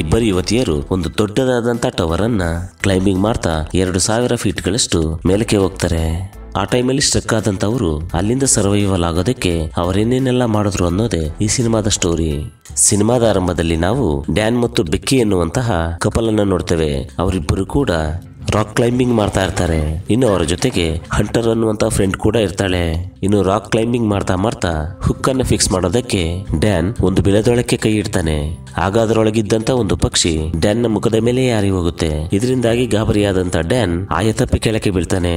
ಇಬ್ಬರು ಯುವತಿಯರು ಒಂದು ದೊಡ್ಡದಾದಂತ ಟವರ್ ಅನ್ನ ಕ್ಲೈಂಬಿಂಗ್ ಮಾಡ್ತಾ ಎರಡು ಸಾವಿರ ಫೀಟ್ ಗಳಷ್ಟು ಮೇಲಕ್ಕೆ ಹೋಗ್ತಾರೆ ಆ ಟೈಮಲ್ಲಿ ಸ್ಟ್ರಕ್ ಅವರು ಅಲ್ಲಿಂದ ಸರ್ವೈವಲ್ ಆಗೋದಕ್ಕೆ ಅವರೇನೇನೆಲ್ಲ ಮಾಡಿದ್ರು ಅನ್ನೋದೇ ಈ ಸಿನಿಮಾದ ಸ್ಟೋರಿ ಸಿನಿಮಾದ ಆರಂಭದಲ್ಲಿ ನಾವು ಡ್ಯಾನ್ ಮತ್ತು ಬೆಕ್ಕಿ ಎನ್ನುವಂತಹ ಕಪಲ್ ಅನ್ನ ನೋಡ್ತೇವೆ ಅವರಿಬ್ಬರು ಕೂಡ ರಾಕ್ ಕ್ಲೈಂಬಿಂಗ್ ಮಾಡ್ತಾ ಇರ್ತಾರೆ ಇನ್ನು ಅವರ ಜೊತೆಗೆ ಹಂಟರ್ ಅನ್ನುವಂತ ಫ್ರೆಂಡ್ ಕೂಡ ಇರ್ತಾಳೆ ಇನ್ನು ರಾಕ್ ಕ್ಲೈಂಬಿಂಗ್ ಮಾಡ್ತಾ ಮಾಡ್ತಾ ಹುಕ್ ಅನ್ನು ಫಿಕ್ಸ್ ಮಾಡೋದಕ್ಕೆ ಡ್ಯಾನ್ ಒಂದು ಬಿಲದೊಳಕ್ಕೆ ಕೈ ಇಡ್ತಾನೆ ಆಗ ಅದರೊಳಗಿದ್ದಂತ ಒಂದು ಪಕ್ಷಿ ಡ್ಯಾನ್ ನ ಮುಖದ ಮೇಲೆ ಯಾರಿ ಹೋಗುತ್ತೆ ಇದರಿಂದಾಗಿ ಗಾಬರಿಯಾದಂತ ಡ್ಯಾನ್ ಆಯತಪ್ಪಿ ಕೆಳಕ್ಕೆ ಬೀಳ್ತಾನೆ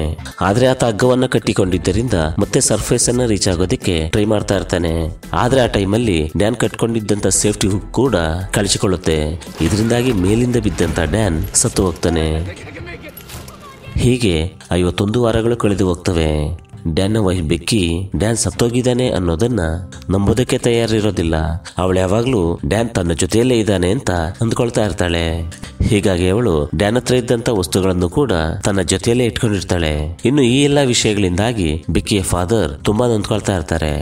ಆದ್ರೆ ಆತ ಅಗ್ಗವನ್ನ ಕಟ್ಟಿಕೊಂಡಿದ್ದರಿಂದ ಮತ್ತೆ ಸರ್ಫೇಸ್ ಅನ್ನ ರೀಚ್ ಆಗೋದಕ್ಕೆ ಟ್ರೈ ಮಾಡ್ತಾ ಇರ್ತಾನೆ ಆದ್ರೆ ಆ ಟೈಮ್ ಅಲ್ಲಿ ಡ್ಯಾನ್ ಕಟ್ಕೊಂಡಿದ್ದಂತ ಸೇಫ್ಟಿ ಹುಕ್ ಕೂಡ ಕಳಚಿಕೊಳ್ಳುತ್ತೆ ಇದರಿಂದಾಗಿ ಮೇಲಿಂದ ಬಿದ್ದಂತ ಡ್ಯಾನ್ ಸತ್ತು ಹೋಗ್ತಾನೆ ಹೀಗೆ ಐವತ್ತೊಂದು ವಾರಗಳು ಕಳೆದು ಹೋಗ್ತವೆ ಡ್ಯಾನ್ ವೈಫ್ ಬೆಕ್ಕಿ ಡ್ಯಾನ್ ಸತ್ತೋಗಿದ್ದಾನೆ ಅನ್ನೋದನ್ನ ನಂಬೋದಕ್ಕೆ ತಯಾರಿರೋದಿಲ್ಲ ಅವಳು ಯಾವಾಗ್ಲೂ ಡ್ಯಾನ್ ತನ್ನ ಜೊತೆಯಲ್ಲೇ ಇದ್ದಾನೆ ಅಂತ ಅಂದ್ಕೊಳ್ತಾ ಇರ್ತಾಳೆ ಹೀಗಾಗಿ ಅವಳು ಡ್ಯಾನ್ ಹತ್ರ ಇದ್ದಂತ ವಸ್ತುಗಳನ್ನು ಕೂಡ ತನ್ನ ಜೊತೆಯಲ್ಲೇ ಇಟ್ಕೊಂಡಿರ್ತಾಳೆ ಇನ್ನು ಈ ಎಲ್ಲಾ ವಿಷಯಗಳಿಂದಾಗಿ ಬಿಕ್ಕಿಯ ಫಾದರ್ ತುಂಬಾ ನೊಂದ್ಕೊಳ್ತಾ ಇರ್ತಾರೆ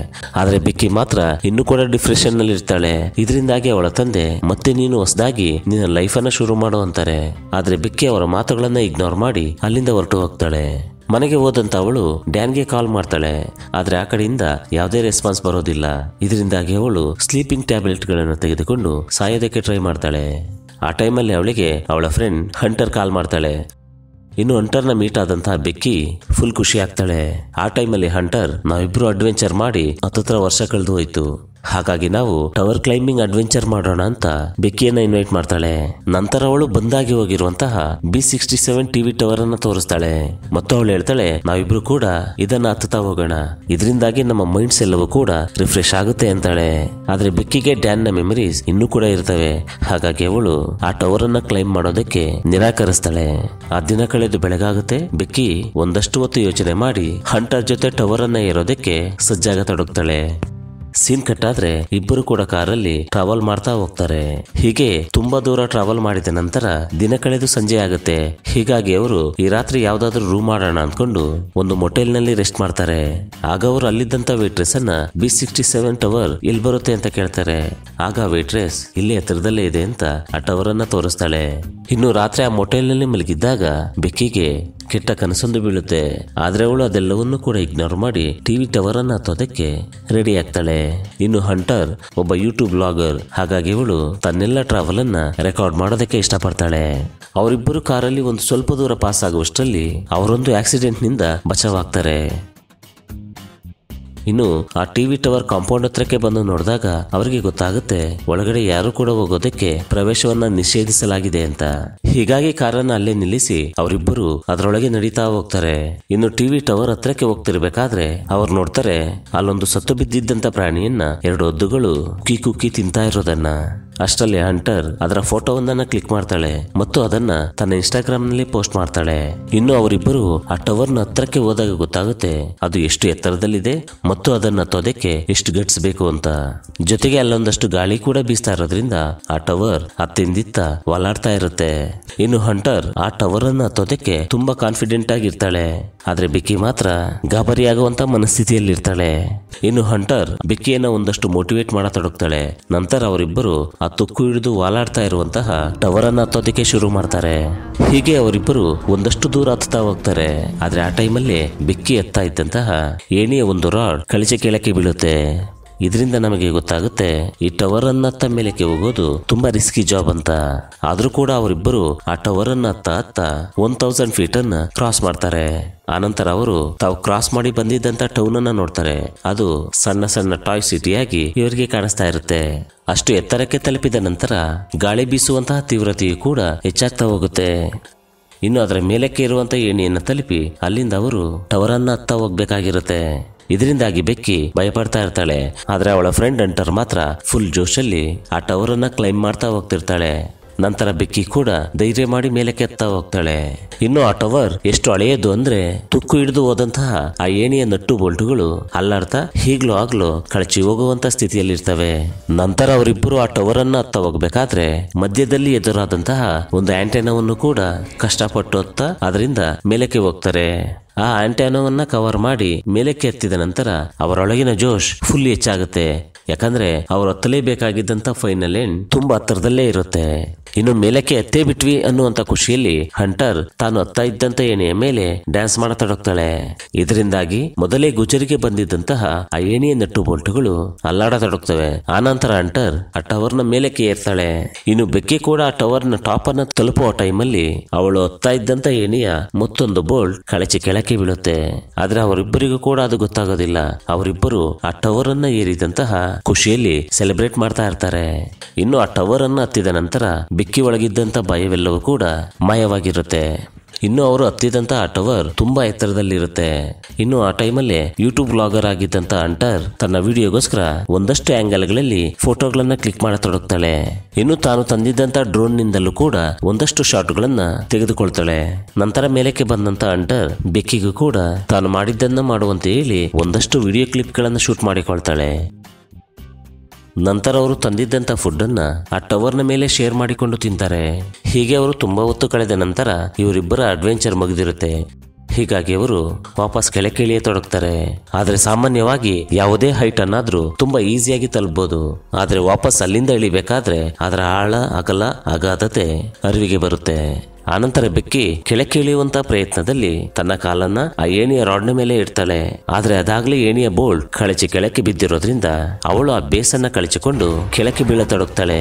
ಆದ್ರೆ ಬಿಕ್ಕಿ ಮಾತ್ರ ಇನ್ನು ಕೂಡ ಡಿಪ್ರೆಷನ್ ನಲ್ಲಿ ಇರ್ತಾಳೆ ಇದರಿಂದಾಗಿ ಅವಳ ತಂದೆ ಮತ್ತೆ ನೀನು ಹೊಸದಾಗಿ ನಿನ್ನ ಲೈಫ್ ಅನ್ನ ಶುರು ಮಾಡು ಅಂತಾರೆ ಆದ್ರೆ ಬಿಕ್ಕಿ ಅವರ ಮಾತುಗಳನ್ನ ಇಗ್ನೋರ್ ಮಾಡಿ ಅಲ್ಲಿಂದ ಹೊರಟು ಹೋಗ್ತಾಳೆ ಮನೆಗೆ ಹೋದಂತ ಅವಳು ಡ್ಯಾನ್ಗೆ ಕಾಲ್ ಮಾಡ್ತಾಳೆ ಆದ್ರೆ ಆ ಕಡೆಯಿಂದ ಯಾವುದೇ ರೆಸ್ಪಾನ್ಸ್ ಬರೋದಿಲ್ಲ ಇದರಿಂದಾಗಿ ಅವಳು ಸ್ಲೀಪಿಂಗ್ ಟ್ಯಾಬ್ಲೆಟ್ಗಳನ್ನು ತೆಗೆದುಕೊಂಡು ಸಾಯೋದಕ್ಕೆ ಟ್ರೈ ಮಾಡ್ತಾಳೆ ಆ ಟೈಮಲ್ಲಿ ಅವಳಿಗೆ ಅವಳ ಫ್ರೆಂಡ್ ಹಂಟರ್ ಕಾಲ್ ಮಾಡ್ತಾಳೆ ಇನ್ನು ಹಂಟರ್ನ ಮೀಟ್ ಆದಂತಹ ಬೆಕ್ಕಿ ಫುಲ್ ಖುಷಿ ಆಗ್ತಾಳೆ ಆ ಟೈಮಲ್ಲಿ ಹಂಟರ್ ನಾವಿಬ್ರು ಅಡ್ವೆಂಚರ್ ಮಾಡಿ ಹತ್ತತ್ರ ವರ್ಷ ಕಳೆದು ಹೋಯ್ತು ಹಾಗಾಗಿ ನಾವು ಟವರ್ ಕ್ಲೈಂಬಿಂಗ್ ಅಡ್ವೆಂಚರ್ ಮಾಡೋಣ ಅಂತ ಬೆಕ್ಕಿಯನ್ನ ಇನ್ವೈಟ್ ಮಾಡ್ತಾಳೆ ನಂತರ ಅವಳು ಬಂದಾಗಿ ಹೋಗಿರುವಂತಹ B sixty seven TV tower ಅನ್ನ ತೋರಿಸ್ತಾಳೆ ಮತ್ತು ಅವಳು ಹೇಳ್ತಾಳೆ ನಾವಿಬ್ರು ಕೂಡ ಇದನ್ನ ಹತ್ತುತ್ತಾ ಹೋಗೋಣ ಇದರಿಂದಾಗಿ ನಮ್ಮ ಮೈಂಡ್ಸ್ ಎಲ್ಲವೂ ಕೂಡ ರಿಫ್ರೆಶ್ ಆಗುತ್ತೆ ಅಂತಾಳೆ ಆದ್ರೆ ಬೆಕ್ಕಿಗೆ ಡ್ಯಾನ್ ನ ಮೆಮರೀಸ್ ಇನ್ನೂ ಕೂಡ ಇರ್ತವೆ ಹಾಗಾಗಿ ಅವಳು ಆ ಟವರ್ ಅನ್ನ ಕ್ಲೈಮ್ ಮಾಡೋದಕ್ಕೆ ನಿರಾಕರಿಸ್ತಾಳೆ ಆ ದಿನ ಕಳೆದು ಬೆಳಗಾಗುತ್ತೆ ಬೆಕ್ಕಿ ಒಂದಷ್ಟು ಹೊತ್ತು ಯೋಚನೆ ಮಾಡಿ ಹಂಟರ್ ಜೊತೆ ಟವರ್ ಅನ್ನ ಏರೋದಕ್ಕೆ ಸಜ್ಜಾಗ ತೊಡಗ್ತಾಳೆ ಸೀನ್ ಆದ್ರೆ ಇಬ್ಬರು ಕೂಡ ಕಾರಲ್ಲಿ ಟ್ರಾವೆಲ್ ಮಾಡ್ತಾ ಹೋಗ್ತಾರೆ ಹೀಗೆ ತುಂಬಾ ದೂರ ಟ್ರಾವೆಲ್ ಮಾಡಿದ ನಂತರ ದಿನ ಕಳೆದು ಸಂಜೆ ಆಗುತ್ತೆ ಹೀಗಾಗಿ ಅವರು ಈ ರಾತ್ರಿ ಯಾವ್ದಾದ್ರು ರೂಮ್ ಮಾಡೋಣ ಅಂದ್ಕೊಂಡು ಒಂದು ಮೊಟೆಲ್ ನಲ್ಲಿ ರೆಸ್ಟ್ ಮಾಡ್ತಾರೆ ಆಗ ಅವರು ಅಲ್ಲಿದ್ದಂತ ವೇಟ್ರೆಸ್ ಅನ್ನ ಬಿ ಸಿಕ್ಸ್ಟಿ ಸೆವೆನ್ ಟವರ್ ಇಲ್ಲಿ ಬರುತ್ತೆ ಅಂತ ಕೇಳ್ತಾರೆ ಆಗ ವೇಟ್ರೆಸ್ ಇಲ್ಲಿ ಹತ್ತಿರದಲ್ಲೇ ಇದೆ ಅಂತ ಆ ಟವರ್ ಅನ್ನ ತೋರಿಸ್ತಾಳೆ ಇನ್ನು ರಾತ್ರಿ ಆ ಮೊಟೆಲ್ ನಲ್ಲಿ ಮಲಗಿದ್ದಾಗ ಬೆಕ್ಕಿಗೆ ಕೆಟ್ಟ ಕನಸೊಂದು ಬೀಳುತ್ತೆ ಆದ್ರೆ ಅವಳು ಅದೆಲ್ಲವನ್ನೂ ಕೂಡ ಇಗ್ನೋರ್ ಮಾಡಿ ಟಿವಿ ಟವರ್ ಅನ್ನ ಹತ್ತೋದಕ್ಕೆ ರೆಡಿ ಆಗ್ತಾಳೆ ಇನ್ನು ಹಂಟರ್ ಒಬ್ಬ ಯೂಟ್ಯೂಬ್ ಬ್ಲಾಗರ್ ಹಾಗಾಗಿ ಇವಳು ತನ್ನೆಲ್ಲ ಟ್ರಾವೆಲ್ ಅನ್ನ ರೆಕಾರ್ಡ್ ಮಾಡೋದಕ್ಕೆ ಇಷ್ಟಪಡ್ತಾಳೆ ಅವರಿಬ್ಬರು ಕಾರಲ್ಲಿ ಒಂದು ಸ್ವಲ್ಪ ದೂರ ಪಾಸ್ ಆಗುವಷ್ಟರಲ್ಲಿ ಅವರೊಂದು ಆಕ್ಸಿಡೆಂಟ್ ನಿಂದ ಬಚಾವಾಗ್ತಾರೆ ಇನ್ನು ಆ ಟಿವಿ ಟವರ್ ಕಾಂಪೌಂಡ್ ಹತ್ರಕ್ಕೆ ಬಂದು ನೋಡಿದಾಗ ಅವರಿಗೆ ಗೊತ್ತಾಗುತ್ತೆ ಒಳಗಡೆ ಯಾರು ಕೂಡ ಹೋಗೋದಕ್ಕೆ ಪ್ರವೇಶವನ್ನ ನಿಷೇಧಿಸಲಾಗಿದೆ ಅಂತ ಹೀಗಾಗಿ ಕಾರನ್ನ ಅಲ್ಲೇ ನಿಲ್ಲಿಸಿ ಅವರಿಬ್ಬರು ಅದರೊಳಗೆ ನಡೀತಾ ಹೋಗ್ತಾರೆ ಇನ್ನು ಟಿವಿ ಟವರ್ ಹತ್ರಕ್ಕೆ ಹೋಗ್ತಿರ್ಬೇಕಾದ್ರೆ ಅವ್ರು ನೋಡ್ತಾರೆ ಅಲ್ಲೊಂದು ಸತ್ತು ಬಿದ್ದಿದ್ದಂತ ಪ್ರಾಣಿಯನ್ನ ಎರಡು ಹದ್ದುಗಳು ಕುಕ್ಕಿ ಕುಕ್ಕಿ ತಿಂತಾ ಇರೋದನ್ನ ಅಷ್ಟರಲ್ಲಿ ಹಂಟರ್ ಅದರ ಫೋಟೋವೊಂದನ್ನ ಕ್ಲಿಕ್ ಮಾಡ್ತಾಳೆ ಮತ್ತು ಅದನ್ನ ತನ್ನ ಇನ್ಸ್ಟಾಗ್ರಾಮ್ ನಲ್ಲಿ ಪೋಸ್ಟ್ ಮಾಡ್ತಾಳೆ ಇನ್ನು ಅವರಿಬ್ಬರು ಆ ಟವರ್ ನ ಹತ್ರಕ್ಕೆ ಹೋದಾಗ ಗೊತ್ತಾಗುತ್ತೆ ಅದು ಎಷ್ಟು ಎತ್ತರದಲ್ಲಿದೆ ಮತ್ತು ಅದನ್ನ ತೊದಕ್ಕೆ ಎಷ್ಟು ಗಟ್ಸ್ ಬೇಕು ಅಂತ ಜೊತೆಗೆ ಅಲ್ಲೊಂದಷ್ಟು ಗಾಳಿ ಕೂಡ ಬೀಸ್ತಾ ಇರೋದ್ರಿಂದ ಆ ಟವರ್ ಅತ್ತಿಂದಿತ್ತ ಒಲಾಡ್ತಾ ಇರುತ್ತೆ ಇನ್ನು ಹಂಟರ್ ಆ ಟವರ್ ಅನ್ನ ತೊದಕ್ಕೆ ತುಂಬಾ ಕಾನ್ಫಿಡೆಂಟ್ ಆಗಿರ್ತಾಳೆ ಆದ್ರೆ ಬಿಕ್ಕಿ ಮಾತ್ರ ಗಾಬರಿ ಆಗುವಂತ ಮನಸ್ಥಿತಿಯಲ್ಲಿ ಇರ್ತಾಳೆ ಇನ್ನು ಹಂಟರ್ ಬಿಕ್ಕಿಯನ್ನ ಒಂದಷ್ಟು ಮೋಟಿವೇಟ್ ಮಾಡತೊಡಗ್ತಾಳೆ ನಂತರ ಅವರಿಬ್ಬರು ಆ ತುಕ್ಕು ಹಿಡಿದು ವಾಲಾಡ್ತಾ ಇರುವಂತಹ ಟವರ್ ಅನ್ನ ಹತ್ತೋದಕ್ಕೆ ಶುರು ಮಾಡ್ತಾರೆ ಹೀಗೆ ಅವರಿಬ್ಬರು ಒಂದಷ್ಟು ದೂರ ಹತ್ತಾ ಹೋಗ್ತಾರೆ ಆದ್ರೆ ಆ ಟೈಮಲ್ಲಿ ಬೆಕ್ಕಿ ಎತ್ತಾ ಇದ್ದಂತಹ ಏಣಿಯ ಒಂದು ರಾಡ್ ಕಳಿಸಿ ಕೆಳಕ್ಕೆ ಬೀಳುತ್ತೆ ಇದರಿಂದ ನಮಗೆ ಗೊತ್ತಾಗುತ್ತೆ ಈ ಟವರ್ ಅನ್ನ ಹತ್ತ ಮೇಲಕ್ಕೆ ಹೋಗೋದು ತುಂಬಾ ರಿಸ್ಕಿ ಜಾಬ್ ಅಂತ ಆದ್ರೂ ಕೂಡ ಅವರಿಬ್ಬರು ಆ ಟವರ್ ಅನ್ನ ಹತ್ತ ಹತ್ತ ಒನ್ ತೌಸಂಡ್ ಫೀಟ್ ಅನ್ನ ಕ್ರಾಸ್ ಮಾಡ್ತಾರೆ ಆನಂತರ ಅವರು ತಾವು ಕ್ರಾಸ್ ಮಾಡಿ ಬಂದಿದ್ದಂತ ಟೌನ್ ಅನ್ನ ನೋಡ್ತಾರೆ ಅದು ಸಣ್ಣ ಸಣ್ಣ ಟಾಯ್ ಸಿಟಿಯಾಗಿ ಇವರಿಗೆ ಕಾಣಿಸ್ತಾ ಇರುತ್ತೆ ಅಷ್ಟು ಎತ್ತರಕ್ಕೆ ತಲುಪಿದ ನಂತರ ಗಾಳಿ ಬೀಸುವಂತಹ ತೀವ್ರತೆಯು ಕೂಡ ಹೆಚ್ಚಾಗ್ತಾ ಹೋಗುತ್ತೆ ಇನ್ನು ಅದರ ಮೇಲಕ್ಕೆ ಇರುವಂತಹ ಏಣಿಯನ್ನು ತಲುಪಿ ಅಲ್ಲಿಂದ ಅವರು ಟವರ್ ಅನ್ನ ಹತ್ತ ಹೋಗ್ಬೇಕಾಗಿರುತ್ತೆ ಇದರಿಂದಾಗಿ ಬೆಕ್ಕಿ ಭಯಪಡ್ತಾ ಇರ್ತಾಳೆ ಆದ್ರೆ ಅವಳ ಫ್ರೆಂಡ್ ಅಂಟರ್ ಮಾತ್ರ ಫುಲ್ ಜೋಶಲ್ಲಿ ಆ ಟವರ್ ಅನ್ನ ಕ್ಲೈಮ್ ಮಾಡ್ತಾ ಹೋಗ್ತಿರ್ತಾಳೆ ನಂತರ ಬೆಕ್ಕಿ ಕೂಡ ಧೈರ್ಯ ಮಾಡಿ ಮೇಲಕ್ಕೆ ಕೆತ್ತಾ ಹೋಗ್ತಾಳೆ ಇನ್ನು ಆ ಟವರ್ ಎಷ್ಟು ಹಳೆಯದು ಅಂದ್ರೆ ತುಕ್ಕು ಹಿಡಿದು ಹೋದಂತಹ ಆ ಏಣಿಯ ನಟ್ಟು ಬೋಲ್ಟುಗಳು ಅಲ್ಲಾಡ್ತಾ ಹೀಗ್ಲೂ ಆಗ್ಲು ಕಳಚಿ ಹೋಗುವಂತ ಇರ್ತವೆ ನಂತರ ಅವರಿಬ್ಬರು ಆ ಟವರ್ ಅನ್ನ ಹತ್ತ ಹೋಗ್ಬೇಕಾದ್ರೆ ಮಧ್ಯದಲ್ಲಿ ಎದುರಾದಂತಹ ಒಂದು ಆಂಟೆನಾವನ್ನು ಕೂಡ ಕಷ್ಟಪಟ್ಟು ಹತ್ತ ಅದರಿಂದ ಮೇಲಕ್ಕೆ ಹೋಗ್ತಾರೆ ಆ ಆಂಟ್ಯಾನೋವನ್ನ ಕವರ್ ಮಾಡಿ ಮೇಲಕ್ಕೆ ಎತ್ತಿದ ನಂತರ ಅವರೊಳಗಿನ ಜೋಶ್ ಫುಲ್ ಹೆಚ್ಚಾಗುತ್ತೆ ಯಾಕಂದ್ರೆ ಅವ್ರು ಹತ್ತಲೇಬೇಕಾಗಿದ್ದಂತ ಫೈನಲ್ ಎಂಡ್ ತುಂಬಾ ಹತ್ತಿರದಲ್ಲೇ ಇರುತ್ತೆ ಇನ್ನು ಮೇಲಕ್ಕೆ ಎತ್ತೇ ಬಿಟ್ವಿ ಅನ್ನುವಂತ ಖುಷಿಯಲ್ಲಿ ಹಂಟರ್ ತಾನು ಹತ್ತಾ ಇದ್ದಂತ ಏಣೆಯ ಮೇಲೆ ಡ್ಯಾನ್ಸ್ ಮಾಡತೊಡಗ್ತಾಳೆ ಇದರಿಂದಾಗಿ ಮೊದಲೇ ಗುಜರಿಗೆ ಬಂದಿದ್ದಂತಹ ಆ ಏಣಿಯ ನಟ್ಟು ಬೋಲ್ಟ್ಗಳು ಅಲ್ಲಾಡತೊಡಗ್ತವೆ ಆನಂತರ ಹಂಟರ್ ಆ ಟವರ್ ನ ಮೇಲಕ್ಕೆ ಏರ್ತಾಳೆ ಇನ್ನು ಬೆಕ್ಕಿ ಕೂಡ ಆ ಟವರ್ ನ ಟಾಪ್ ಅನ್ನ ತಲುಪುವ ಟೈಮ್ ಅಲ್ಲಿ ಅವಳು ಹತ್ತಾ ಇದ್ದಂತ ಏಣಿಯ ಮತ್ತೊಂದು ಬೋಲ್ಟ್ ಕಳಚಿ ಕೆಳಕ್ಕೆ ಬೀಳುತ್ತೆ ಆದ್ರೆ ಅವರಿಬ್ಬರಿಗೂ ಕೂಡ ಅದು ಗೊತ್ತಾಗೋದಿಲ್ಲ ಅವರಿಬ್ಬರು ಆ ಟವರ್ ಅನ್ನ ಏರಿದಂತಹ ಖುಷಿಯಲ್ಲಿ ಸೆಲೆಬ್ರೇಟ್ ಮಾಡ್ತಾ ಇರ್ತಾರೆ ಇನ್ನು ಆ ಟವರ್ ಅನ್ನು ಹತ್ತಿದ ನಂತರ ಬಿಕ್ಕಿ ಒಳಗಿದ್ದಂತ ಭಯವೆಲ್ಲವೂ ಕೂಡ ಮಾಯವಾಗಿರುತ್ತೆ ಇನ್ನು ಅವರು ಹತ್ತಿದಂತ ಆ ಟವರ್ ತುಂಬಾ ಎತ್ತರದಲ್ಲಿರುತ್ತೆ ಇನ್ನು ಆ ಟೈಮಲ್ಲಿ ಯೂಟ್ಯೂಬ್ ಬ್ಲಾಗರ್ ಆಗಿದ್ದಂತ ಅಂಟರ್ ತನ್ನ ವಿಡಿಯೋಗೋಸ್ಕರ ಒಂದಷ್ಟು ಆಂಗಲ್ ಗಳಲ್ಲಿ ಫೋಟೋಗಳನ್ನ ಕ್ಲಿಕ್ ಮಾಡತೊಡಗ್ತಾಳೆ ಇನ್ನು ತಾನು ತಂದಿದ್ದಂತ ಡ್ರೋನ್ ನಿಂದಲೂ ಕೂಡ ಒಂದಷ್ಟು ಶಾಟ್ ಗಳನ್ನ ತೆಗೆದುಕೊಳ್ತಾಳೆ ನಂತರ ಮೇಲಕ್ಕೆ ಬಂದಂತ ಅಂಟರ್ ಬೆಕ್ಕಿಗೂ ಕೂಡ ತಾನು ಮಾಡಿದ್ದನ್ನ ಮಾಡುವಂತೆ ಹೇಳಿ ಒಂದಷ್ಟು ವಿಡಿಯೋ ಕ್ಲಿಪ್ ಗಳನ್ನ ಶೂಟ್ ಮಾಡಿಕೊಳ್ತಾಳೆ ನಂತರ ಅವರು ಫುಡ್ ಫುಡ್ಡನ್ನು ಆ ಟವರ್ನ ಮೇಲೆ ಶೇರ್ ಮಾಡಿಕೊಂಡು ತಿಂತಾರೆ ಹೀಗೆ ಅವರು ತುಂಬಾ ಹೊತ್ತು ಕಳೆದ ನಂತರ ಇವರಿಬ್ಬರ ಅಡ್ವೆಂಚರ್ ಮುಗಿದಿರುತ್ತೆ ಹೀಗಾಗಿ ಅವರು ವಾಪಸ್ ಕೆಳಕಿಳಿಯೇ ತೊಡಗ್ತಾರೆ ಆದರೆ ಸಾಮಾನ್ಯವಾಗಿ ಯಾವುದೇ ಹೈಟ್ ಅನ್ನಾದ್ರೂ ತುಂಬಾ ಈಸಿಯಾಗಿ ತಲುಪಬಹುದು ಆದರೆ ವಾಪಸ್ ಅಲ್ಲಿಂದ ಇಳಿಬೇಕಾದ್ರೆ ಅದರ ಆಳ ಅಗಲ ಅಗಾಧತೆ ಅರಿವಿಗೆ ಬರುತ್ತೆ ಆನಂತರ ಬೆಕ್ಕಿ ಕೆಳಕ್ಕೆ ಇಳಿಯುವಂತ ಪ್ರಯತ್ನದಲ್ಲಿ ತನ್ನ ಕಾಲನ್ನ ಆ ಏಣಿಯ ರಾಡ್ನ ಮೇಲೆ ಇಡ್ತಾಳೆ ಆದ್ರೆ ಅದಾಗ್ಲೇ ಏಣಿಯ ಬೋಲ್ಟ್ ಕಳಚಿ ಕೆಳಕ್ಕೆ ಬಿದ್ದಿರೋದ್ರಿಂದ ಅವಳು ಆ ಬೇಸನ್ನ ಕಳಚಿಕೊಂಡು ಕೆಳಕ್ಕೆ ಬೀಳತೊಡಗ್ತಾಳೆ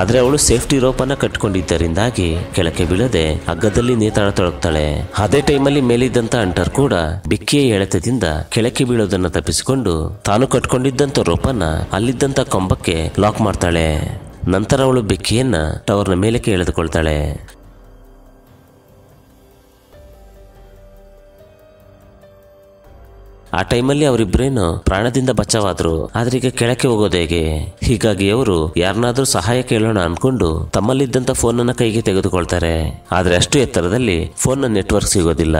ಆದ್ರೆ ಅವಳು ಸೇಫ್ಟಿ ರೋಪ್ ಅನ್ನ ಕಟ್ಕೊಂಡಿದ್ದರಿಂದಾಗಿ ಕೆಳಕ್ಕೆ ಬೀಳದೆ ಹಗ್ಗದಲ್ಲಿ ತೊಡಗ್ತಾಳೆ ಅದೇ ಟೈಮಲ್ಲಿ ಮೇಲಿದ್ದಂತ ಅಂಟರ್ ಕೂಡ ಬಿಕ್ಕಿಯ ಎಳೆತದಿಂದ ಕೆಳಕ್ಕೆ ಬೀಳೋದನ್ನ ತಪ್ಪಿಸಿಕೊಂಡು ತಾನು ಕಟ್ಕೊಂಡಿದ್ದಂತ ರೋಪನ್ನ ಅಲ್ಲಿದ್ದಂತ ಕಂಬಕ್ಕೆ ಲಾಕ್ ಮಾಡ್ತಾಳೆ ನಂತರ ಅವಳು ಬೆಕ್ಕಿಯನ್ನ ಟವರ್ನ ಮೇಲಕ್ಕೆ ಎಳೆದುಕೊಳ್ತಾಳೆ ಆ ಟೈಮಲ್ಲಿ ಅವರಿಬ್ಬರೇನು ಪ್ರಾಣದಿಂದ ಬಚ್ಚವಾದ್ರು ಆದ್ರೆ ಈಗ ಕೆಳಕ್ಕೆ ಹೋಗೋದು ಹೇಗೆ ಹೀಗಾಗಿ ಅವರು ಯಾರನ್ನಾದ್ರೂ ಸಹಾಯ ಕೇಳೋಣ ಅನ್ಕೊಂಡು ತಮ್ಮಲ್ಲಿದ್ದಂತ ಫೋನ್ ಅನ್ನ ಕೈಗೆ ತೆಗೆದುಕೊಳ್ತಾರೆ ಆದ್ರೆ ಅಷ್ಟು ಎತ್ತರದಲ್ಲಿ ಫೋನ್ ನೆಟ್ವರ್ಕ್ ಸಿಗೋದಿಲ್ಲ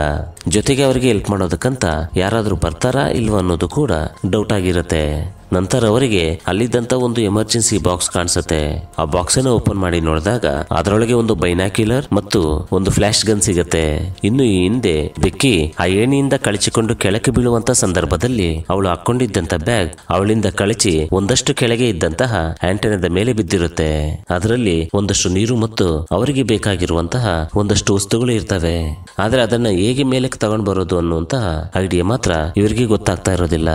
ಜೊತೆಗೆ ಅವರಿಗೆ ಹೆಲ್ಪ್ ಮಾಡೋದಕ್ಕಂತ ಯಾರಾದ್ರೂ ಬರ್ತಾರಾ ಇಲ್ವಾ ಅನ್ನೋದು ಕೂಡ ಡೌಟ್ ಆಗಿರುತ್ತೆ ನಂತರ ಅವರಿಗೆ ಅಲ್ಲಿದ್ದಂತ ಒಂದು ಎಮರ್ಜೆನ್ಸಿ ಬಾಕ್ಸ್ ಕಾಣಿಸುತ್ತೆ ಆ ಬಾಕ್ಸ್ ಅನ್ನು ಓಪನ್ ಮಾಡಿ ನೋಡಿದಾಗ ಅದರೊಳಗೆ ಒಂದು ಬೈನಾಕ್ಯುಲರ್ ಮತ್ತು ಒಂದು ಫ್ಲಾಶ್ ಗನ್ ಸಿಗತ್ತೆ ಇನ್ನು ಈ ಹಿಂದೆ ಬೆಕ್ಕಿ ಆ ಏಣಿಯಿಂದ ಕಳಚಿಕೊಂಡು ಕೆಳಕ್ಕೆ ಬೀಳುವಂತ ಸಂದರ್ಭದಲ್ಲಿ ಅವಳು ಹಾಕೊಂಡಿದ್ದಂತ ಬ್ಯಾಗ್ ಅವಳಿಂದ ಕಳಚಿ ಒಂದಷ್ಟು ಕೆಳಗೆ ಇದ್ದಂತಹ ಆಂಟೆನದ ಮೇಲೆ ಬಿದ್ದಿರುತ್ತೆ ಅದರಲ್ಲಿ ಒಂದಷ್ಟು ನೀರು ಮತ್ತು ಅವರಿಗೆ ಬೇಕಾಗಿರುವಂತಹ ಒಂದಷ್ಟು ವಸ್ತುಗಳು ಇರ್ತವೆ ಆದ್ರೆ ಅದನ್ನ ಹೇಗೆ ಮೇಲಕ್ಕೆ ತಗೊಂಡ್ ಬರೋದು ಅನ್ನುವಂತಹ ಐಡಿಯಾ ಮಾತ್ರ ಇವರಿಗೆ ಗೊತ್ತಾಗ್ತಾ ಇರೋದಿಲ್ಲ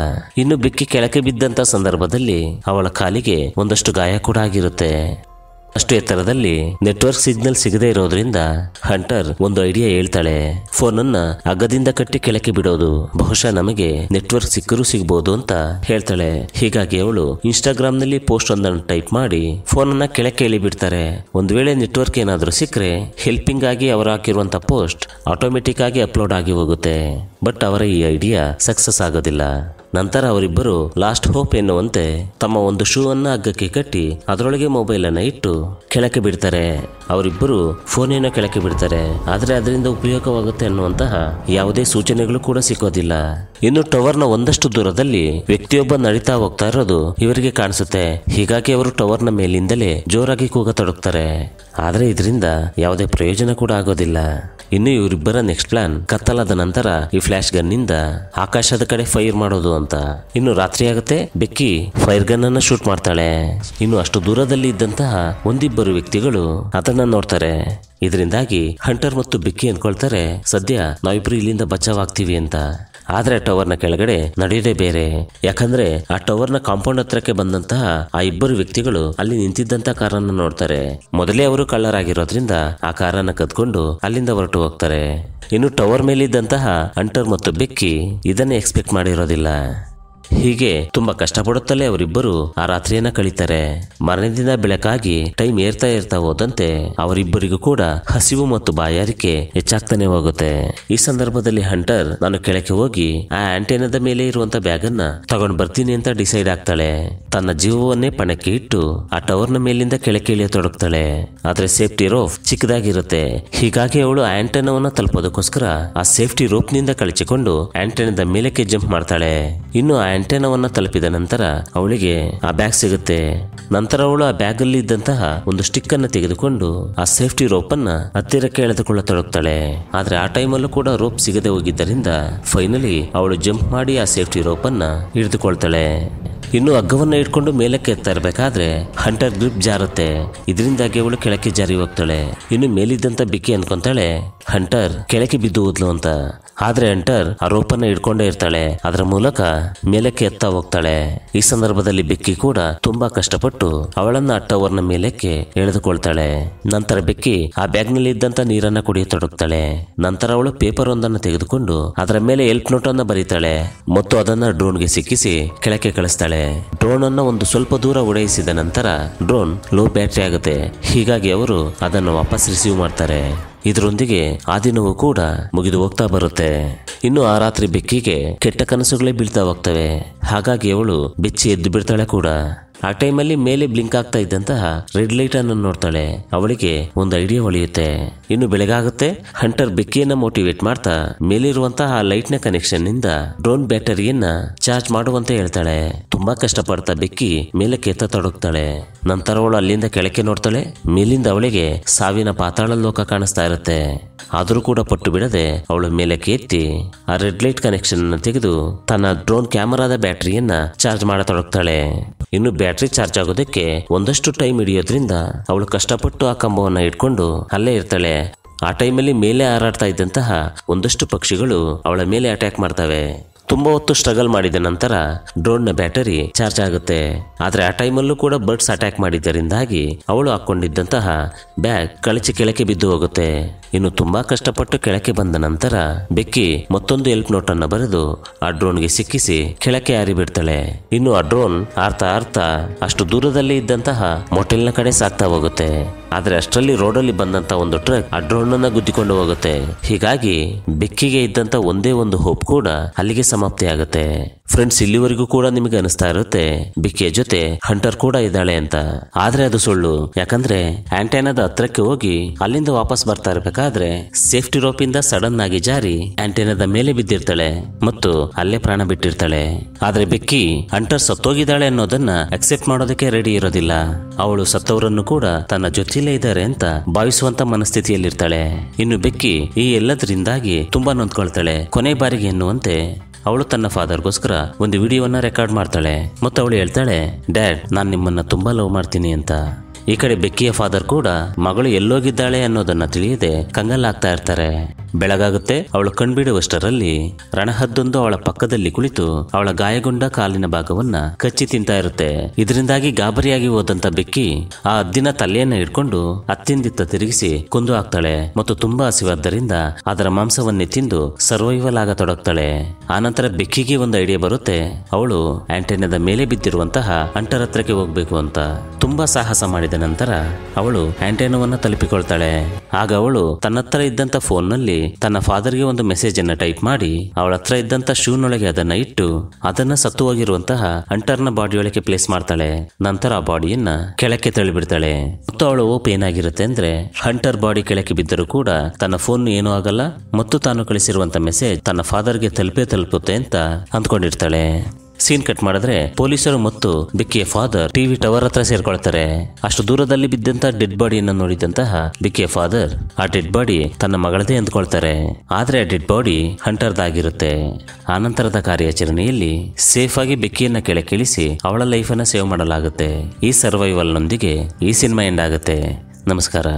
ಇನ್ನು ಬಿಕ್ಕಿ ಕೆಳಕ್ಕೆ ಬಿದ್ದಂತ ಸಂದರ್ಭದಲ್ಲಿ ಅವಳ ಕಾಲಿಗೆ ಒಂದಷ್ಟು ಗಾಯ ಕೂಡ ಆಗಿರುತ್ತೆ ಅಷ್ಟು ಎತ್ತರದಲ್ಲಿ ನೆಟ್ವರ್ಕ್ ಸಿಗ್ನಲ್ ಸಿಗದೇ ಇರೋದ್ರಿಂದ ಹಂಟರ್ ಒಂದು ಐಡಿಯಾ ಹೇಳ್ತಾಳೆ ಫೋನ್ ಅನ್ನ ಅಗ್ಗದಿಂದ ಕಟ್ಟಿ ಕೆಳಕ್ಕೆ ಬಿಡೋದು ಬಹುಶಃ ನಮಗೆ ನೆಟ್ವರ್ಕ್ ಸಿಕ್ಕರೂ ಸಿಗ್ಬೋದು ಅಂತ ಹೇಳ್ತಾಳೆ ಹೀಗಾಗಿ ಅವಳು ಇನ್ಸ್ಟಾಗ್ರಾಮ್ ನಲ್ಲಿ ಪೋಸ್ಟ್ ಒಂದನ್ನು ಟೈಪ್ ಮಾಡಿ ಫೋನ್ ಅನ್ನ ಕೆಳಕ್ಕೆ ಇಳಿಬಿಡ್ತಾರೆ ಒಂದು ವೇಳೆ ನೆಟ್ವರ್ಕ್ ಏನಾದರೂ ಸಿಕ್ಕರೆ ಹೆಲ್ಪಿಂಗ್ ಆಗಿ ಅವರು ಹಾಕಿರುವಂತ ಪೋಸ್ಟ್ ಆಟೋಮೆಟಿಕ್ ಆಗಿ ಅಪ್ಲೋಡ್ ಆಗಿ ಹೋಗುತ್ತೆ ಬಟ್ ಅವರ ಈ ಐಡಿಯಾ ಸಕ್ಸಸ್ ಆಗೋದಿಲ್ಲ ನಂತರ ಅವರಿಬ್ಬರು ಲಾಸ್ಟ್ ಹೋಪ್ ಎನ್ನುವಂತೆ ತಮ್ಮ ಒಂದು ಶೂ ಅನ್ನ ಹಗ್ಗಕ್ಕೆ ಕಟ್ಟಿ ಅದರೊಳಗೆ ಮೊಬೈಲ್ ಅನ್ನ ಇಟ್ಟು ಕೆಳಕ್ಕೆ ಬಿಡ್ತಾರೆ ಅವರಿಬ್ಬರು ಫೋನಿನ ಕೆಳಕ್ಕೆ ಬಿಡ್ತಾರೆ ಆದರೆ ಅದರಿಂದ ಉಪಯೋಗವಾಗುತ್ತೆ ಅನ್ನುವಂತಹ ಯಾವುದೇ ಸೂಚನೆಗಳು ಕೂಡ ಸಿಗೋದಿಲ್ಲ ಇನ್ನು ಟವರ್ನ ಒಂದಷ್ಟು ದೂರದಲ್ಲಿ ವ್ಯಕ್ತಿಯೊಬ್ಬ ನಡೀತಾ ಹೋಗ್ತಾ ಇರೋದು ಇವರಿಗೆ ಕಾಣಿಸುತ್ತೆ ಹೀಗಾಗಿ ಅವರು ಟವರ್ನ ಮೇಲಿಂದಲೇ ಜೋರಾಗಿ ಕೂಗತೊಡಗ್ತಾರೆ ಆದರೆ ಇದರಿಂದ ಯಾವುದೇ ಪ್ರಯೋಜನ ಕೂಡ ಆಗೋದಿಲ್ಲ ಇನ್ನು ಇವರಿಬ್ಬರ ನೆಕ್ಸ್ಟ್ ಪ್ಲಾನ್ ಕತ್ತಲಾದ ನಂತರ ಈ ಫ್ಲಾಶ್ ನಿಂದ ಆಕಾಶದ ಕಡೆ ಫೈರ್ ಮಾಡೋದು ಅಂತ ಇನ್ನು ರಾತ್ರಿ ಆಗುತ್ತೆ ಬೆಕ್ಕಿ ಫೈರ್ ಗನ್ ಅನ್ನ ಶೂಟ್ ಮಾಡ್ತಾಳೆ ಇನ್ನು ಅಷ್ಟು ದೂರದಲ್ಲಿ ಇದ್ದಂತಹ ಒಂದಿಬ್ಬರು ವ್ಯಕ್ತಿಗಳು ಅದನ್ನ ನೋಡ್ತಾರೆ ಇದರಿಂದಾಗಿ ಹಂಟರ್ ಮತ್ತು ಬಿಕ್ಕಿ ಅನ್ಕೊಳ್ತಾರೆ ಸದ್ಯ ನಾವಿಬ್ರು ಇಲ್ಲಿಂದ ಬಚ್ಚವಾಗ್ತೀವಿ ಅಂತ ಆದ್ರೆ ಟವರ್ನ ಕೆಳಗಡೆ ನಡೆಯದೇ ಬೇರೆ ಯಾಕಂದ್ರೆ ಆ ಟವರ್ನ ಕಾಂಪೌಂಡ್ ಹತ್ರಕ್ಕೆ ಬಂದಂತಹ ಆ ಇಬ್ಬರು ವ್ಯಕ್ತಿಗಳು ಅಲ್ಲಿ ನಿಂತಿದ್ದಂತ ಕಾರನ್ನ ನೋಡ್ತಾರೆ ಮೊದಲೇ ಅವರು ಕಳ್ಳರಾಗಿರೋದ್ರಿಂದ ಆ ಕಾರನ್ನ ಕದ್ಕೊಂಡು ಅಲ್ಲಿಂದ ಹೊರಟು ಹೋಗ್ತಾರೆ ಇನ್ನು ಟವರ್ ಮೇಲಿದ್ದಂತಹ ಅಂಟರ್ ಮತ್ತು ಬೆಕ್ಕಿ ಇದನ್ನೇ ಎಕ್ಸ್ಪೆಕ್ಟ್ ಮಾಡಿರೋದಿಲ್ಲ ಹೀಗೆ ತುಂಬಾ ಕಷ್ಟಪಡುತ್ತಲೇ ಅವರಿಬ್ಬರು ಆ ರಾತ್ರಿಯನ್ನ ಕಳೀತಾರೆ ಮರಣದಿಂದ ಬೆಳಕಾಗಿ ಟೈಮ್ ಏರ್ತಾ ಇರ್ತಾ ಹೋದಂತೆ ಅವರಿಬ್ಬರಿಗೂ ಕೂಡ ಹಸಿವು ಮತ್ತು ಬಾಯಾರಿಕೆ ಹೆಚ್ಚಾಗ್ತಾನೆ ಹೋಗುತ್ತೆ ಈ ಸಂದರ್ಭದಲ್ಲಿ ಹಂಟರ್ ನಾನು ಕೆಳಕ್ಕೆ ಹೋಗಿ ಆ ಆಂಟೆನಾದ ಮೇಲೆ ಇರುವಂತ ಬ್ಯಾಗ್ ಅನ್ನ ತಗೊಂಡ್ ಬರ್ತೀನಿ ಅಂತ ಡಿಸೈಡ್ ಆಗ್ತಾಳೆ ತನ್ನ ಜೀವವನ್ನೇ ಪಣಕ್ಕೆ ಇಟ್ಟು ಆ ಟವರ್ ನ ಮೇಲಿಂದ ಕೆಳಕ್ಕೆ ತೊಡಗ್ತಾಳೆ ಆದ್ರೆ ಸೇಫ್ಟಿ ರೋಪ್ ಚಿಕ್ಕದಾಗಿರುತ್ತೆ ಹೀಗಾಗಿ ಅವಳು ಆಂಟೆನವನ್ನ ತಲುಪೋದಕ್ಕೋಸ್ಕರ ಆ ಸೇಫ್ಟಿ ರೋಪ್ ನಿಂದ ಕಳಚಿಕೊಂಡು ಆಂಟೆನದ ಮೇಲಕ್ಕೆ ಜಂಪ್ ಮಾಡ್ತಾಳೆ ಇನ್ನು ಎಂಟೆನವನ್ನ ತಲುಪಿದ ನಂತರ ಅವಳಿಗೆ ಆ ಬ್ಯಾಗ್ ಸಿಗುತ್ತೆ ನಂತರ ಅವಳು ಆ ಬ್ಯಾಗ್ ಅಲ್ಲಿ ಇದ್ದಂತಹ ಒಂದು ಸ್ಟಿಕ್ ಅನ್ನು ತೆಗೆದುಕೊಂಡು ಆ ಸೇಫ್ಟಿ ರೋಪ್ ಅನ್ನ ಹತ್ತಿರಕ್ಕೆ ತೊಡಗುತ್ತಾಳೆ ಆದ್ರೆ ಆ ಟೈಮಲ್ಲೂ ಕೂಡ ರೋಪ್ ಸಿಗದೆ ಹೋಗಿದ್ದರಿಂದ ಫೈನಲಿ ಅವಳು ಜಂಪ್ ಮಾಡಿ ಆ ಸೇಫ್ಟಿ ರೋಪ್ ಅನ್ನ ಹಿಡಿದುಕೊಳ್ತಾಳೆ ಇನ್ನು ಅಗ್ಗವನ್ನ ಇಟ್ಕೊಂಡು ಮೇಲಕ್ಕೆ ಎತ್ತಾ ಇರಬೇಕಾದ್ರೆ ಹಂಟರ್ ಗ್ರಿಪ್ ಜಾರುತ್ತೆ ಇದರಿಂದಾಗಿ ಅವಳು ಕೆಳಕ್ಕೆ ಜಾರಿ ಹೋಗ್ತಾಳೆ ಇನ್ನು ಮೇಲಿದ್ದಂತ ಬಿಕ್ಕಿ ಅನ್ಕೊಂತಾಳೆ ಹಂಟರ್ ಕೆಳಕ್ಕೆ ಬಿದ್ದು ಹೋದ್ಲು ಅಂತ ಆದ್ರೆ ಎಂಟರ್ ಆ ರೋಪನ್ನ ಇಟ್ಕೊಂಡೇ ಇರ್ತಾಳೆ ಅದರ ಮೂಲಕ ಮೇಲಕ್ಕೆ ಎತ್ತ ಹೋಗ್ತಾಳೆ ಈ ಸಂದರ್ಭದಲ್ಲಿ ಬೆಕ್ಕಿ ಕೂಡ ತುಂಬಾ ಕಷ್ಟಪಟ್ಟು ಅವಳನ್ನ ಅಟ್ಟವರ್ನ ಮೇಲಕ್ಕೆ ಎಳೆದುಕೊಳ್ತಾಳೆ ನಂತರ ಬೆಕ್ಕಿ ಆ ಬ್ಯಾಗ್ನಲ್ಲಿ ಇದ್ದಂತ ನೀರನ್ನ ಕುಡಿಯತೊಡಗ್ತಾಳೆ ನಂತರ ಅವಳು ಪೇಪರ್ ಒಂದನ್ನು ತೆಗೆದುಕೊಂಡು ಅದರ ಮೇಲೆ ಎಲ್ಪ್ ನೋಟ್ ಅನ್ನ ಬರೀತಾಳೆ ಮತ್ತು ಅದನ್ನ ಡ್ರೋನ್ಗೆ ಸಿಕ್ಕಿಸಿ ಕೆಳಕ್ಕೆ ಕಳಿಸ್ತಾಳೆ ಡ್ರೋನ್ ಅನ್ನ ಒಂದು ಸ್ವಲ್ಪ ದೂರ ಉಡಾಯಿಸಿದ ನಂತರ ಡ್ರೋನ್ ಲೋ ಬ್ಯಾಟ್ರಿ ಆಗುತ್ತೆ ಹೀಗಾಗಿ ಅವರು ಅದನ್ನು ವಾಪಸ್ ರಿಸೀವ್ ಮಾಡ್ತಾರೆ ಇದರೊಂದಿಗೆ ಆ ದಿನವೂ ಕೂಡ ಮುಗಿದು ಹೋಗ್ತಾ ಬರುತ್ತೆ ಇನ್ನು ಆ ರಾತ್ರಿ ಬೆಕ್ಕಿಗೆ ಕೆಟ್ಟ ಕನಸುಗಳೇ ಬೀಳ್ತಾ ಹೋಗ್ತವೆ ಹಾಗಾಗಿ ಅವಳು ಬೆಚ್ಚಿ ಎದ್ದು ಬಿಡ್ತಾಳೆ ಕೂಡ ಆ ಟೈಮಲ್ಲಿ ಮೇಲೆ ಬ್ಲಿಂಕ್ ಆಗ್ತಾ ಇದ್ದಂತಹ ರೆಡ್ ಲೈಟ್ ಅನ್ನು ನೋಡ್ತಾಳೆ ಅವಳಿಗೆ ಒಂದು ಐಡಿಯಾ ಹೊಳೆಯುತ್ತೆ ಇನ್ನು ಬೆಳಗಾಗುತ್ತೆ ಹಂಟರ್ ಬೆಕ್ಕಿಯನ್ನ ಮೋಟಿವೇಟ್ ಮಾಡ್ತಾ ಮೇಲಿರುವಂತಹ ಲೈಟ್ ನ ಕನೆಕ್ಷನ್ ನಿಂದ ಡ್ರೋನ್ ಬ್ಯಾಟರಿಯನ್ನ ಚಾರ್ಜ್ ಮಾಡುವಂತೆ ಹೇಳ್ತಾಳೆ ತುಂಬಾ ಕಷ್ಟಪಡ್ತಾ ಬೆಕ್ಕಿ ಮೇಲೆ ಎತ್ತ ತೊಡಗ್ತಾಳೆ ನಂತರ ಅವಳು ಅಲ್ಲಿಂದ ಕೆಳಕ್ಕೆ ನೋಡ್ತಾಳೆ ಮೇಲಿಂದ ಅವಳಿಗೆ ಸಾವಿನ ಪಾತಾಳ ಲೋಕ ಕಾಣಿಸ್ತಾ ಇರುತ್ತೆ ಆದರೂ ಕೂಡ ಪಟ್ಟು ಬಿಡದೆ ಅವಳು ಮೇಲೆ ಎತ್ತಿ ಆ ರೆಡ್ ಲೈಟ್ ಕನೆಕ್ಷನ್ ಅನ್ನು ತೆಗೆದು ತನ್ನ ಡ್ರೋನ್ ಕ್ಯಾಮರಾದ ಬ್ಯಾಟರಿಯನ್ನ ಚಾರ್ಜ್ ಮಾಡತೊಡಗ್ತಾಳೆ ಇನ್ನು ಬ್ಯಾಟ್ರಿ ಚಾರ್ಜ್ ಆಗೋದಕ್ಕೆ ಒಂದಷ್ಟು ಟೈಮ್ ಹಿಡಿಯೋದ್ರಿಂದ ಅವಳು ಕಷ್ಟಪಟ್ಟು ಆ ಕಂಬವನ್ನ ಇಟ್ಕೊಂಡು ಅಲ್ಲೇ ಇರ್ತಾಳೆ ಆ ಟೈಮಲ್ಲಿ ಮೇಲೆ ಹಾರಾಡ್ತಾ ಇದ್ದಂತಹ ಒಂದಷ್ಟು ಪಕ್ಷಿಗಳು ಅವಳ ಮೇಲೆ ಅಟ್ಯಾಕ್ ಮಾಡ್ತವೆ ತುಂಬಾ ಹೊತ್ತು ಸ್ಟ್ರಗಲ್ ಮಾಡಿದ ನಂತರ ಡ್ರೋನ್ ನ ಬ್ಯಾಟರಿ ಚಾರ್ಜ್ ಆಗುತ್ತೆ ಆದ್ರೆ ಆ ಟೈಮಲ್ಲೂ ಕೂಡ ಬರ್ಡ್ಸ್ ಅಟ್ಯಾಕ್ ಮಾಡಿದ್ದರಿಂದಾಗಿ ಅವಳು ಹಾಕೊಂಡಿದ್ದಂತಹ ಬ್ಯಾಗ್ ಕಳಚಿ ಕೆಳಕ್ಕೆ ಬಿದ್ದು ಹೋಗುತ್ತೆ ಇನ್ನು ತುಂಬಾ ಕಷ್ಟಪಟ್ಟು ಕೆಳಕ್ಕೆ ಬಂದ ನಂತರ ಬೆಕ್ಕಿ ಮತ್ತೊಂದು ಎಲ್ಪ್ ನೋಟ್ ಅನ್ನು ಬರೆದು ಆ ಡ್ರೋನ್ ಗೆ ಸಿಕ್ಕಿಸಿ ಕೆಳಕ್ಕೆ ಬಿಡ್ತಾಳೆ ಇನ್ನು ಆ ಡ್ರೋನ್ ಆರ್ತಾ ಆರ್ತಾ ಅಷ್ಟು ದೂರದಲ್ಲಿ ಇದ್ದಂತಹ ನ ಕಡೆ ಸಾಕ್ತಾ ಹೋಗುತ್ತೆ ಆದ್ರೆ ಅಷ್ಟರಲ್ಲಿ ರೋಡ್ ಅಲ್ಲಿ ಬಂದಂತ ಒಂದು ಟ್ರಕ್ ಆ ಡ್ರೋನ್ ಅನ್ನ ಗುದ್ದಿಕೊಂಡು ಹೋಗುತ್ತೆ ಹೀಗಾಗಿ ಬೆಕ್ಕಿಗೆ ಇದ್ದಂತ ಒಂದೇ ಒಂದು ಹೋಪ್ ಕೂಡ ಅಲ್ಲಿಗೆ ಸಮಾಪ್ತಿ ಆಗುತ್ತೆ ಫ್ರೆಂಡ್ಸ್ ಇಲ್ಲಿವರೆಗೂ ಕೂಡ ನಿಮಗೆ ಅನಿಸ್ತಾ ಇರುತ್ತೆ ಬಿಕ್ಕಿಯ ಜೊತೆ ಹಂಟರ್ ಕೂಡ ಇದ್ದಾಳೆ ಅಂತ ಆದ್ರೆ ಅದು ಸುಳ್ಳು ಯಾಕಂದ್ರೆ ಆಂಟೆನಾದ ಹತ್ರಕ್ಕೆ ಹೋಗಿ ಅಲ್ಲಿಂದ ವಾಪಸ್ ಬರ್ತಾ ಇರಬೇಕು ಇರ್ಬೇಕಾದ್ರೆ ಸೇಫ್ಟಿ ರೋಪ್ ಇಂದ ಸಡನ್ ಆಗಿ ಜಾರಿ ಆಂಟೆನಾದ ಮೇಲೆ ಬಿದ್ದಿರ್ತಾಳೆ ಮತ್ತು ಅಲ್ಲೇ ಪ್ರಾಣ ಬಿಟ್ಟಿರ್ತಾಳೆ ಆದ್ರೆ ಬೆಕ್ಕಿ ಅಂಟರ್ ಸತ್ತೋಗಿದ್ದಾಳೆ ಅನ್ನೋದನ್ನ ಅಕ್ಸೆಪ್ಟ್ ಮಾಡೋದಕ್ಕೆ ರೆಡಿ ಇರೋದಿಲ್ಲ ಅವಳು ಸತ್ತವರನ್ನು ಕೂಡ ತನ್ನ ಜೊತೆಯಲ್ಲೇ ಇದ್ದಾರೆ ಅಂತ ಭಾವಿಸುವಂತ ಮನಸ್ಥಿತಿಯಲ್ಲಿರ್ತಾಳೆ ಇನ್ನು ಬೆಕ್ಕಿ ಈ ಎಲ್ಲದರಿಂದಾಗಿ ತುಂಬಾ ನೊಂದ್ಕೊಳ್ತಾಳೆ ಕೊನೆ ಬಾರಿಗೆ ಎನ್ನುವಂತೆ ಅವಳು ತನ್ನ ಫಾದರ್ಗೋಸ್ಕರ ಒಂದು ವಿಡಿಯೋನ ರೆಕಾರ್ಡ್ ಮಾಡ್ತಾಳೆ ಮತ್ತು ಅವಳು ಹೇಳ್ತಾಳೆ ಡ್ಯಾಡ್ ನಾನು ನಿಮ್ಮನ್ನ ತುಂಬಾ ಲವ್ ಮಾಡ್ತೀನಿ ಅಂತ ಈ ಕಡೆ ಬೆಕ್ಕಿಯ ಫಾದರ್ ಕೂಡ ಮಗಳು ಎಲ್ಲೋಗಿದ್ದಾಳೆ ಅನ್ನೋದನ್ನ ತಿಳಿಯದೆ ಕಂಗಲಾಗ್ತಾ ಇರ್ತಾರೆ ಬೆಳಗಾಗುತ್ತೆ ಅವಳು ಕಣ್ಬಿಡುವಷ್ಟರಲ್ಲಿ ರಣಹದ್ದೊಂದು ಅವಳ ಪಕ್ಕದಲ್ಲಿ ಕುಳಿತು ಅವಳ ಗಾಯಗೊಂಡ ಕಾಲಿನ ಭಾಗವನ್ನ ಕಚ್ಚಿ ತಿಂತ ಇರುತ್ತೆ ಇದರಿಂದಾಗಿ ಗಾಬರಿಯಾಗಿ ಹೋದಂತ ಬೆಕ್ಕಿ ಆ ಹದ್ದಿನ ತಲೆಯನ್ನ ಇಟ್ಕೊಂಡು ಅತ್ತಿಂದಿತ್ತ ತಿರುಗಿಸಿ ಕುಂದು ಹಾಕ್ತಾಳೆ ಮತ್ತು ತುಂಬಾ ಹಸಿವಾದ್ದರಿಂದ ಅದರ ಮಾಂಸವನ್ನೇ ತಿಂದು ಸರ್ವೈವಲ್ ಆಗತೊಡಗ್ತಾಳೆ ಆನಂತರ ಬೆಕ್ಕಿಗೆ ಒಂದು ಐಡಿಯಾ ಬರುತ್ತೆ ಅವಳು ಆಂಟೆನದ ಮೇಲೆ ಬಿದ್ದಿರುವಂತಹ ಅಂಟರತ್ರಕ್ಕೆ ಹೋಗ್ಬೇಕು ಅಂತ ತುಂಬಾ ಸಾಹಸ ಮಾಡಿದ ನಂತರ ಅವಳು ಆಂಟೆನೋವನ್ನ ತಲುಪಿಕೊಳ್ತಾಳೆ ಆಗ ಅವಳು ತನ್ನತ್ರ ಇದ್ದಂತ ಫೋನ್ನಲ್ಲಿ ತನ್ನ ಫಾದರ್ ಗೆ ಒಂದು ಮೆಸೇಜ್ ಅನ್ನ ಟೈಪ್ ಮಾಡಿ ಅವಳ ಹತ್ರ ಇದ್ದಂತ ಶೂನೊಳಗೆ ಅದನ್ನ ಇಟ್ಟು ಅದನ್ನ ಸತ್ತು ಹೋಗಿರುವಂತಹ ಅಂಟರ್ನ ಬಾಡಿಯೊಳಗೆ ಪ್ಲೇಸ್ ಮಾಡ್ತಾಳೆ ನಂತರ ಆ ಬಾಡಿಯನ್ನ ಕೆಳಕ್ಕೆ ತಳ್ಳಿಬಿಡ್ತಾಳೆ ಮತ್ತು ಅವಳ ಓಪ್ ಏನಾಗಿರುತ್ತೆ ಅಂದ್ರೆ ಹಂಟರ್ ಬಾಡಿ ಕೆಳಕ್ಕೆ ಬಿದ್ದರೂ ಕೂಡ ತನ್ನ ಫೋನ್ ಏನೂ ಆಗಲ್ಲ ಮತ್ತು ತಾನು ಕಳಿಸಿರುವಂತ ಮೆಸೇಜ್ ತನ್ನ ಫಾದರ್ಗೆ ತಲುಪೇ ತಲುಪುತ್ತೆ ಅಂತ ಅಂದ್ಕೊಂಡಿರ್ತಾಳೆ ಸೀನ್ ಕಟ್ ಮಾಡಿದ್ರೆ ಪೊಲೀಸರು ಮತ್ತು ಬಿಕ್ಕಿಯ ಫಾದರ್ ಟಿವಿ ಟವರ್ ಹತ್ರ ಸೇರ್ಕೊಳ್ತಾರೆ ಅಷ್ಟು ದೂರದಲ್ಲಿ ಬಿದ್ದಂತ ಡೆಡ್ ಬಾಡಿಯನ್ನು ನೋಡಿದಂತಹ ಬಿಕ್ಕಿಯ ಫಾದರ್ ಆ ಡೆಡ್ ಬಾಡಿ ತನ್ನ ಮಗಳದೇ ಅಂದ್ಕೊಳ್ತಾರೆ ಆದ್ರೆ ಆ ಡೆಡ್ ಬಾಡಿ ಹಂಟರ್ದಾಗಿರುತ್ತೆ ಆನಂತರದ ಕಾರ್ಯಾಚರಣೆಯಲ್ಲಿ ಸೇಫ್ ಆಗಿ ಬೆಕ್ಕಿಯನ್ನ ಕಿಳಿಸಿ ಅವಳ ಲೈಫ್ ಸೇವ್ ಮಾಡಲಾಗುತ್ತೆ ಈ ಸರ್ವೈವಲ್ ನೊಂದಿಗೆ ಈ ಸಿನಿಮಾ ಎಂಡ್ ಆಗುತ್ತೆ ನಮಸ್ಕಾರ